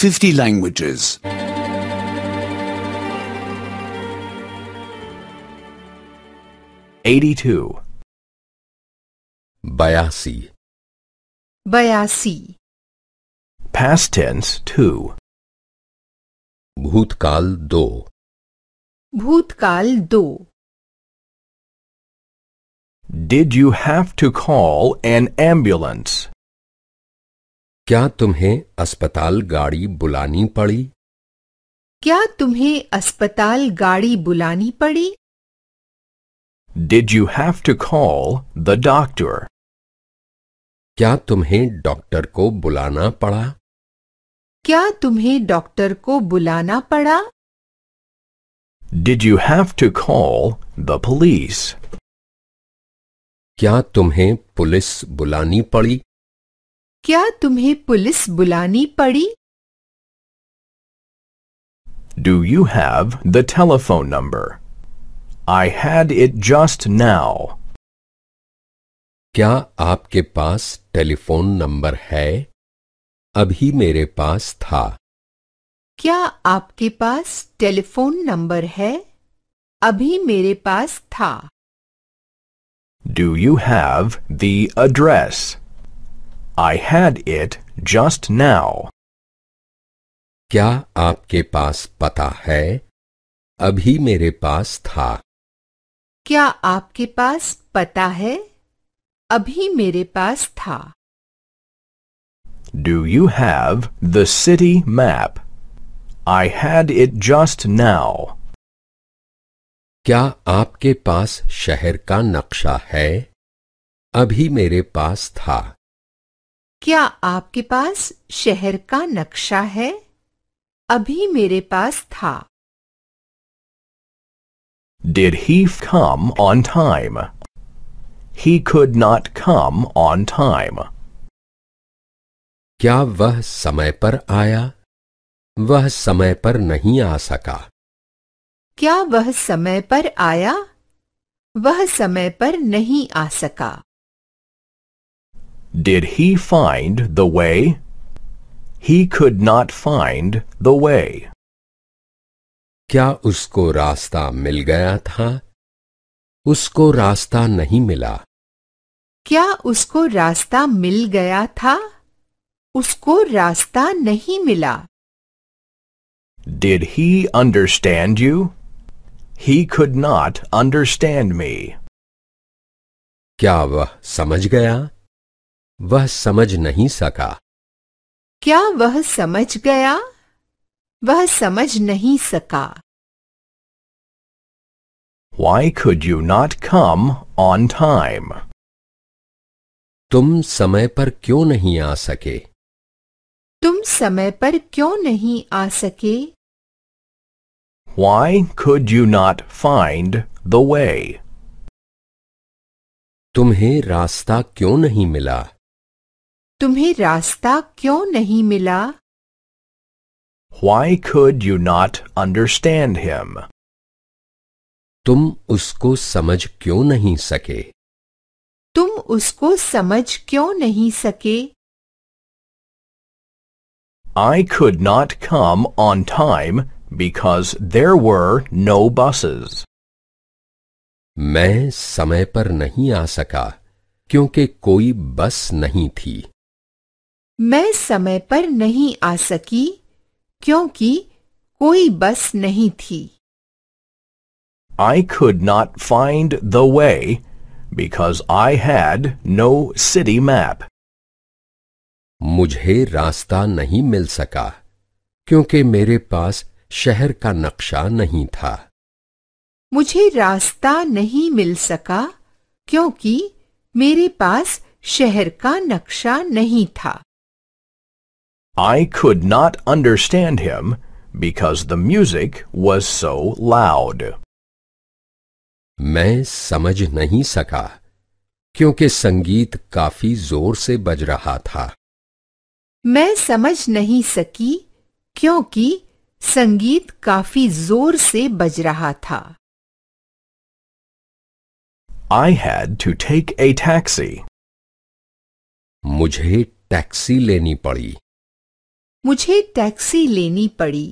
50 languages. Eighty-two. Bayasi. Bayasi. Past tense two. Bhutkal do. Bhutkal do. Did you have to call an ambulance? क्या तुम्हें अस्पताल गाड़ी बुलानी पड़ी क्या तुम्हें अस्पताल गाड़ी बुलानी पड़ी did you have to call the doctor क्या तुम्हें डॉक्टर को बुलाना पड़ा क्या तुम्हें डॉक्टर को बुलाना पड़ा did you have to call the police क्या तुम्हें पुलिस बुलानी पड़ी क्या तुम्हें पुलिस बुलानी पड़ी Do you have the telephone number? I had it just now. क्या आपके पास टेलीफोन नंबर है अभी मेरे पास था क्या आपके पास टेलीफोन नंबर है अभी मेरे पास था Do you have the address? I had it just now. क्या आपके पास पता है अभी मेरे पास था क्या आपके पास पता है अभी मेरे पास था Do you have the city map? I had it just now. क्या आपके पास शहर का नक्शा है अभी मेरे पास था क्या आपके पास शहर का नक्शा है अभी मेरे पास था Did he come on time? He could not come on time. क्या वह समय पर आया वह समय पर नहीं आ सका क्या वह समय पर आया वह समय पर नहीं आ सका Did he find the way? He could not find the way. क्या उसको रास्ता मिल गया था उसको रास्ता नहीं मिला क्या उसको रास्ता मिल गया था उसको रास्ता नहीं मिला Did he understand you? He could not understand me. क्या वह समझ गया वह समझ नहीं सका क्या वह समझ गया वह समझ नहीं सका Why could you not come on time? तुम समय पर क्यों नहीं आ सके तुम समय पर क्यों नहीं आ सके Why could you not find the way? तुम्हें रास्ता क्यों नहीं मिला तुम्हें रास्ता क्यों नहीं मिला Why could you not understand him? तुम उसको समझ क्यों नहीं सके तुम उसको समझ क्यों नहीं सके I could not come on time because there were no buses. मैं समय पर नहीं आ सका क्योंकि कोई बस नहीं थी मैं समय पर नहीं आ सकी क्योंकि कोई बस नहीं थी I could not find the way because I had no city map मुझे रास्ता नहीं मिल सका क्योंकि मेरे पास शहर का नक्शा नहीं था मुझे रास्ता नहीं मिल सका क्योंकि मेरे पास शहर का नक्शा नहीं था I could not understand him because the music was so loud. मैं समझ नहीं सका क्योंकि संगीत काफी जोर से बज रहा था मैं समझ नहीं सकी क्योंकि संगीत काफी जोर से बज रहा था I had to take a taxi. मुझे टैक्सी लेनी पड़ी मुझे टैक्सी लेनी पड़ी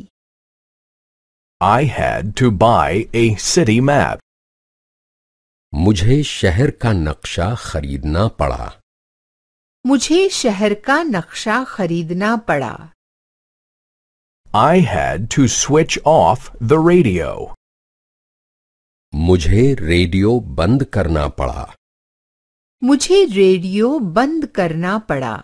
I had to buy a city map. मुझे शहर का नक्शा खरीदना पड़ा मुझे शहर का नक्शा खरीदना पड़ा I had to switch off the radio. मुझे रेडियो बंद करना पड़ा मुझे रेडियो बंद करना पड़ा